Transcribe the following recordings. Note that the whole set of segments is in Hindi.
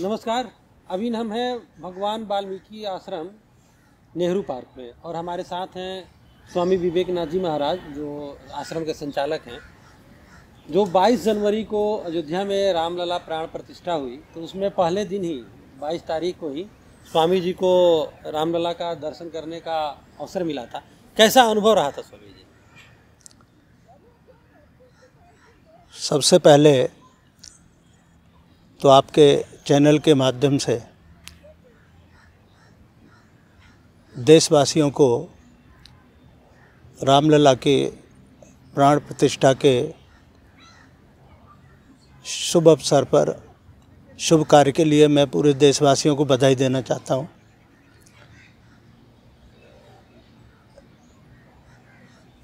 नमस्कार अभी हम हैं भगवान वाल्मीकि आश्रम नेहरू पार्क में और हमारे साथ हैं स्वामी विवेकनाथ जी महाराज जो आश्रम के संचालक हैं जो 22 जनवरी को अयोध्या में रामलला प्राण प्रतिष्ठा हुई तो उसमें पहले दिन ही 22 तारीख को ही स्वामी जी को रामलला का दर्शन करने का अवसर मिला था कैसा अनुभव रहा था स्वामी जी सबसे पहले तो आपके चैनल के माध्यम से देशवासियों को रामलला के प्राण प्रतिष्ठा के शुभ अवसर पर शुभ कार्य के लिए मैं पूरे देशवासियों को बधाई देना चाहता हूँ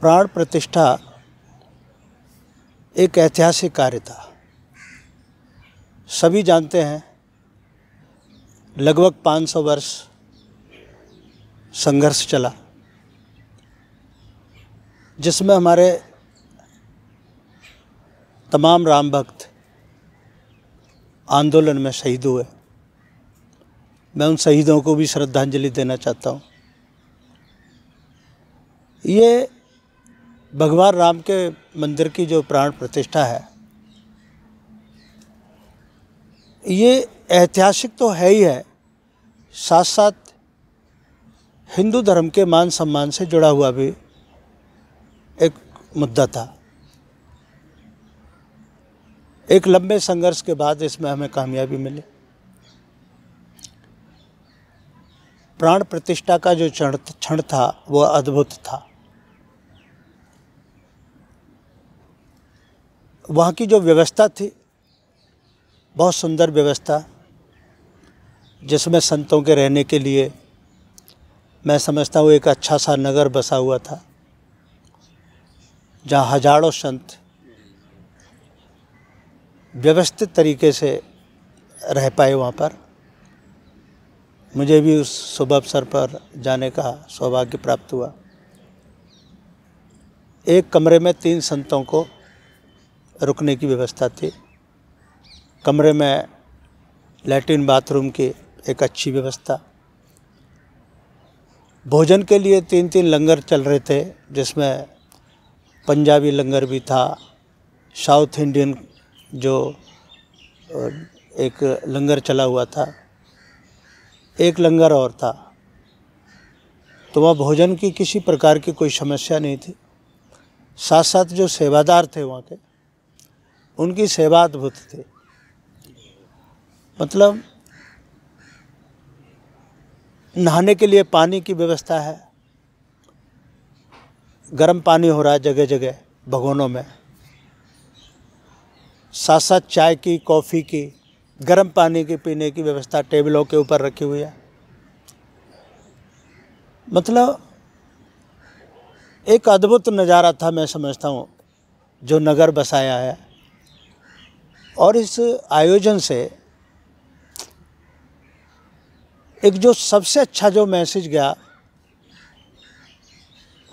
प्राण प्रतिष्ठा एक ऐतिहासिक कार्य था सभी जानते हैं लगभग 500 वर्ष संघर्ष चला जिसमें हमारे तमाम राम भक्त आंदोलन में शहीद हुए मैं उन शहीदों को भी श्रद्धांजलि देना चाहता हूँ ये भगवान राम के मंदिर की जो प्राण प्रतिष्ठा है ये ऐतिहासिक तो है ही है साथ साथ हिंदू धर्म के मान सम्मान से जुड़ा हुआ भी एक मुद्दा था एक लंबे संघर्ष के बाद इसमें हमें कामयाबी मिली प्राण प्रतिष्ठा का जो क्षण क्षण था वह अद्भुत था वहाँ की जो व्यवस्था थी बहुत सुंदर व्यवस्था जिसमें संतों के रहने के लिए मैं समझता हूँ एक अच्छा सा नगर बसा हुआ था जहाँ हजारों संत व्यवस्थित तरीके से रह पाए वहाँ पर मुझे भी उस शुभ अवसर पर जाने का सौभाग्य प्राप्त हुआ एक कमरे में तीन संतों को रुकने की व्यवस्था थी कमरे में लेट्रिन बाथरूम की एक अच्छी व्यवस्था भोजन के लिए तीन तीन लंगर चल रहे थे जिसमें पंजाबी लंगर भी था साउथ इंडियन जो एक लंगर चला हुआ था एक लंगर और था तो वहाँ भोजन की किसी प्रकार की कोई समस्या नहीं थी साथ साथ जो सेवादार थे वहाँ के उनकी सेवा अद्भुत थी मतलब नहाने के लिए पानी की व्यवस्था है गर्म पानी हो रहा है जगह जगह भगवानों में साथ साथ चाय की कॉफ़ी की गर्म पानी के पीने की व्यवस्था टेबलों के ऊपर रखी हुई है मतलब एक अद्भुत नज़ारा था मैं समझता हूँ जो नगर बसाया है और इस आयोजन से एक जो सबसे अच्छा जो मैसेज गया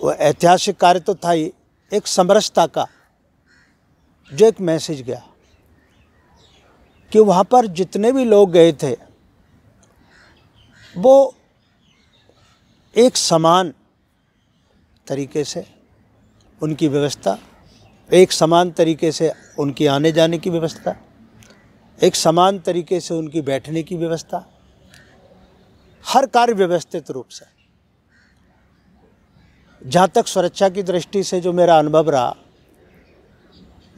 वो ऐतिहासिक कार्य तो था ही एक समरसता का जो एक मैसेज गया कि वहाँ पर जितने भी लोग गए थे वो एक समान तरीके से उनकी व्यवस्था एक समान तरीके से उनकी आने जाने की व्यवस्था एक समान तरीके से उनकी बैठने की व्यवस्था हर कार्य व्यवस्थित रूप से जहाँ तक सुरक्षा की दृष्टि से जो मेरा अनुभव रहा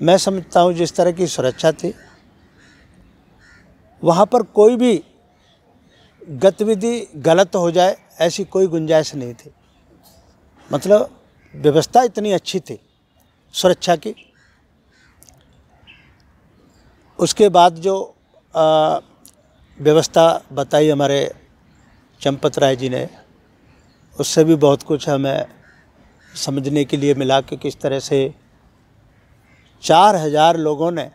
मैं समझता हूँ जिस तरह की सुरक्षा थी वहाँ पर कोई भी गतिविधि गलत हो जाए ऐसी कोई गुंजाइश नहीं थी मतलब व्यवस्था इतनी अच्छी थी सुरक्षा की उसके बाद जो व्यवस्था बताई हमारे चंपत राय जी ने उससे भी बहुत कुछ हमें समझने के लिए मिला कि किस तरह से चार हजार लोगों ने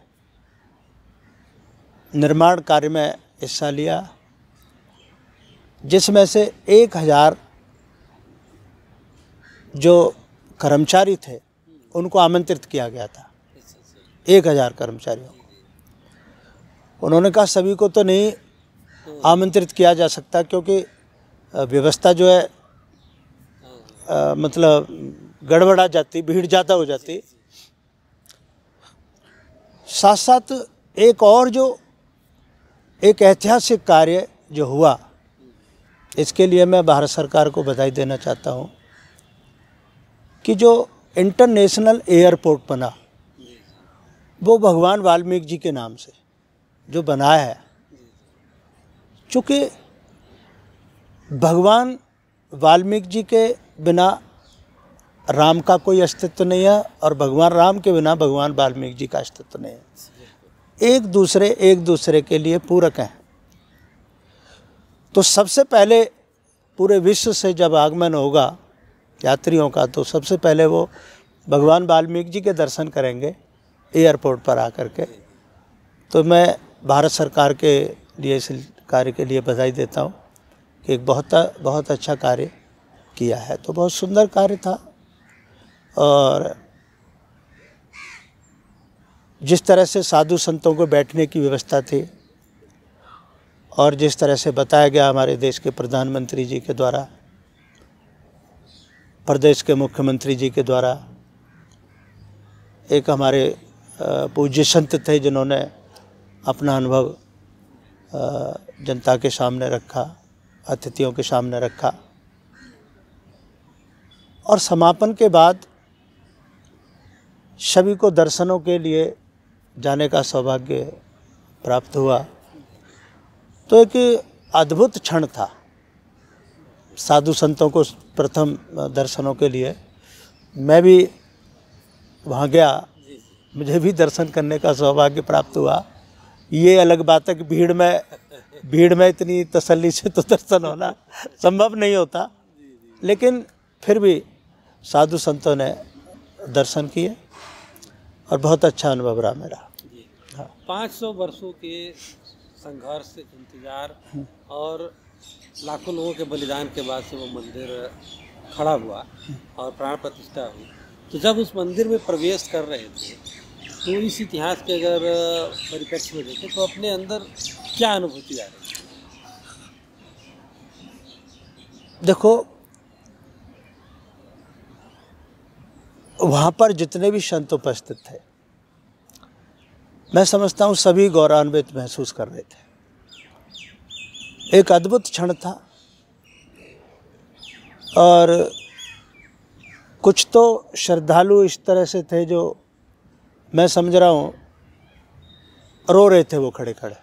निर्माण कार्य में हिस्सा लिया जिसमें से एक हज़ार जो कर्मचारी थे उनको आमंत्रित किया गया था एक हज़ार कर्मचारियों को उन्होंने कहा सभी को तो नहीं आमंत्रित किया जा सकता क्योंकि व्यवस्था जो है आ, मतलब गड़बड़ा जाती भीड़ ज़्यादा हो जाती साथ साथ एक और जो एक ऐतिहासिक कार्य जो हुआ इसके लिए मैं भारत सरकार को बधाई देना चाहता हूँ कि जो इंटरनेशनल एयरपोर्ट बना वो भगवान वाल्मीकि जी के नाम से जो बनाया है चूँकि भगवान वाल्मीकि जी के बिना राम का कोई अस्तित्व नहीं है और भगवान राम के बिना भगवान वाल्मीकि जी का अस्तित्व नहीं है एक दूसरे एक दूसरे के लिए पूरक हैं तो सबसे पहले पूरे विश्व से जब आगमन होगा यात्रियों का तो सबसे पहले वो भगवान वाल्मीकि जी के दर्शन करेंगे एयरपोर्ट पर आकर के तो मैं भारत सरकार के लिए कार्य के लिए बधाई देता हूँ कि एक बहुत बहुत अच्छा कार्य किया है तो बहुत सुंदर कार्य था और जिस तरह से साधु संतों को बैठने की व्यवस्था थी और जिस तरह से बताया गया हमारे देश के प्रधानमंत्री जी के द्वारा प्रदेश के मुख्यमंत्री जी के द्वारा एक हमारे पूज्य संत थे जिन्होंने अपना अनुभव जनता के सामने रखा अतिथियों के सामने रखा और समापन के बाद सभी को दर्शनों के लिए जाने का सौभाग्य प्राप्त हुआ तो एक अद्भुत क्षण था साधु संतों को प्रथम दर्शनों के लिए मैं भी वहाँ गया मुझे भी दर्शन करने का सौभाग्य प्राप्त हुआ ये अलग बात है कि भीड़ में भीड़ में इतनी तसल्ली से तो दर्शन होना संभव नहीं होता लेकिन फिर भी साधु संतों ने दर्शन किए और बहुत अच्छा अनुभव रहा मेरा हाँ। पाँच सौ वर्षों के संघर्ष इंतजार और लाखों लोगों के बलिदान के बाद से वो मंदिर खड़ा हुआ और प्राण प्रतिष्ठा हुई तो जब उस मंदिर में प्रवेश कर रहे थे थोड़ी सी इतिहास के अगर परिप्रेक्ष्य में देखें तो अपने अंदर क्या अनुभूति आ रही है देखो वहाँ पर जितने भी संत उपस्थित थे मैं समझता हूँ सभी गौरवान्वित महसूस कर रहे थे एक अद्भुत क्षण था और कुछ तो श्रद्धालु इस तरह से थे जो मैं समझ रहा हूँ रो रहे थे वो खड़े खड़े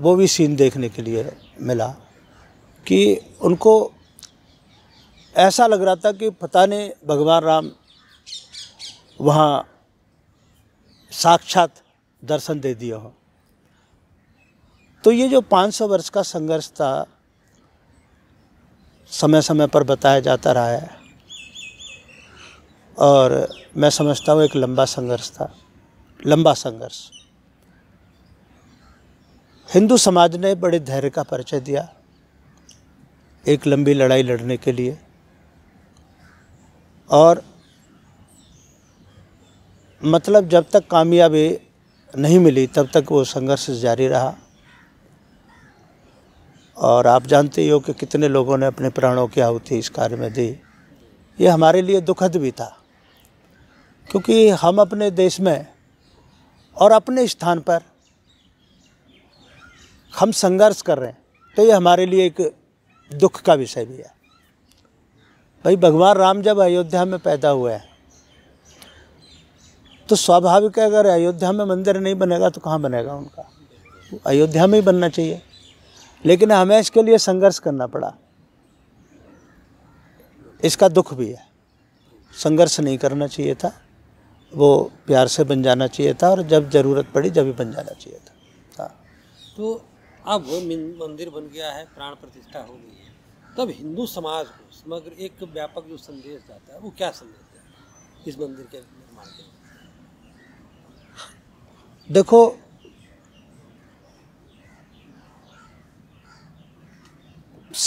वो भी सीन देखने के लिए मिला कि उनको ऐसा लग रहा था कि पता नहीं भगवान राम वहाँ साक्षात दर्शन दे दिया हो तो ये जो 500 वर्ष का संघर्ष था समय समय पर बताया जाता रहा है और मैं समझता हूँ एक लंबा संघर्ष था लंबा संघर्ष हिंदू समाज ने बड़े धैर्य का परिचय दिया एक लंबी लड़ाई लड़ने के लिए और मतलब जब तक कामयाबी नहीं मिली तब तक वो संघर्ष जारी रहा और आप जानते ही हो कि कितने लोगों ने अपने प्राणों की आहुति इस कार्य में दी ये हमारे लिए दुखद भी था क्योंकि हम अपने देश में और अपने स्थान पर हम संघर्ष कर रहे हैं तो ये हमारे लिए एक दुख का विषय भी है भाई भगवान राम जब अयोध्या में पैदा हुए हैं तो स्वाभाविक है अगर अयोध्या में मंदिर नहीं बनेगा तो कहाँ बनेगा उनका अयोध्या में ही बनना चाहिए लेकिन हमें इसके लिए संघर्ष करना पड़ा इसका दुख भी है संघर्ष नहीं करना चाहिए था वो प्यार से बन जाना चाहिए था और जब ज़रूरत पड़ी जब ही बन जाना चाहिए था हाँ। तो अब मंदिर बन गया है प्राण प्रतिष्ठा हो गई है तब हिंदू समाज को समग्र एक व्यापक जो संदेश जाता है वो क्या संदेश है इस मंदिर के निर्माण के देखो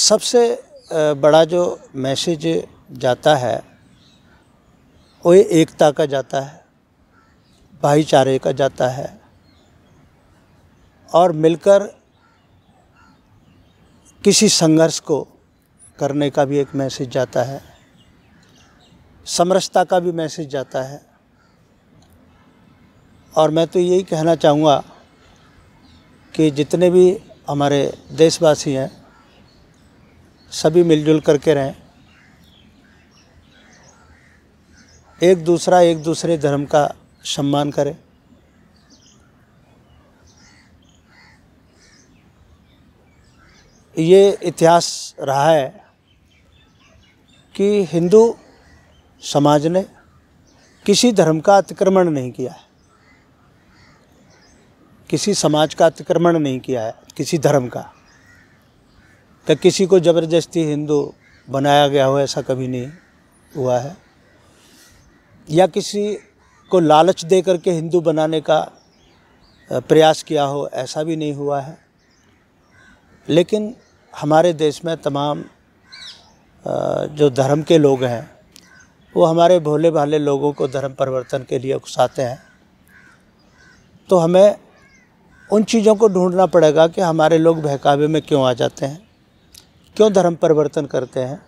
सबसे बड़ा जो मैसेज जाता है वो एकता का जाता है भाईचारे का जाता है और मिलकर किसी संघर्ष को करने का भी एक मैसेज जाता है समरसता का भी मैसेज जाता है और मैं तो यही कहना चाहूँगा कि जितने भी हमारे देशवासी हैं सभी मिलजुल करके रहें एक दूसरा एक दूसरे धर्म का सम्मान करें ये इतिहास रहा है कि हिंदू समाज ने किसी धर्म का अतिक्रमण नहीं किया है किसी समाज का अतिक्रमण नहीं किया है किसी धर्म का तो किसी को ज़बरदस्ती हिंदू बनाया गया हो ऐसा कभी नहीं हुआ है या किसी को लालच दे करके हिंदू बनाने का प्रयास किया हो ऐसा भी नहीं हुआ है लेकिन हमारे देश में तमाम जो धर्म के लोग हैं वो हमारे भोले भाले लोगों को धर्म परिवर्तन के लिए उकसाते हैं तो हमें उन चीज़ों को ढूंढना पड़ेगा कि हमारे लोग बहकावे में क्यों आ जाते हैं क्यों धर्म परिवर्तन करते हैं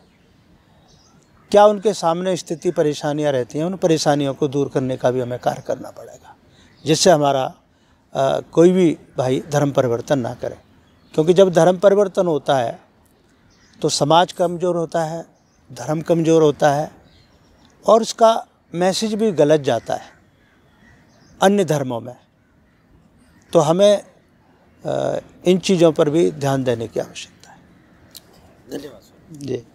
क्या उनके सामने स्थिति परेशानियां रहती हैं उन परेशानियों को दूर करने का भी हमें कार्य करना पड़ेगा जिससे हमारा आ, कोई भी भाई धर्म परिवर्तन ना करे क्योंकि जब धर्म परिवर्तन होता है तो समाज कमज़ोर होता है धर्म कमज़ोर होता है और उसका मैसेज भी गलत जाता है अन्य धर्मों में तो हमें इन चीज़ों पर भी ध्यान देने की आवश्यकता है धन्यवाद जी